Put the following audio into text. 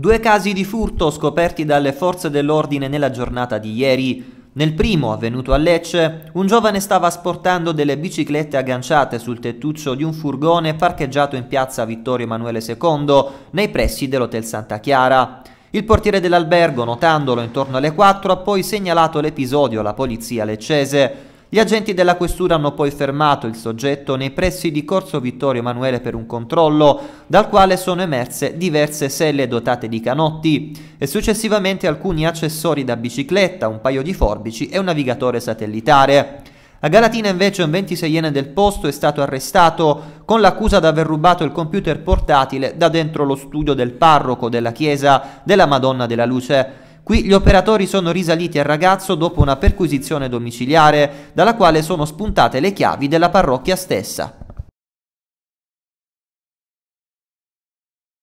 Due casi di furto scoperti dalle forze dell'ordine nella giornata di ieri. Nel primo, avvenuto a Lecce, un giovane stava sportando delle biciclette agganciate sul tettuccio di un furgone parcheggiato in piazza Vittorio Emanuele II, nei pressi dell'Hotel Santa Chiara. Il portiere dell'albergo, notandolo intorno alle 4, ha poi segnalato l'episodio alla polizia leccese. Gli agenti della questura hanno poi fermato il soggetto nei pressi di Corso Vittorio Emanuele per un controllo, dal quale sono emerse diverse selle dotate di canotti e successivamente alcuni accessori da bicicletta, un paio di forbici e un navigatore satellitare. A Galatina invece un 26enne del posto è stato arrestato con l'accusa di aver rubato il computer portatile da dentro lo studio del parroco della chiesa della Madonna della Luce. Qui gli operatori sono risaliti al ragazzo dopo una perquisizione domiciliare, dalla quale sono spuntate le chiavi della parrocchia stessa.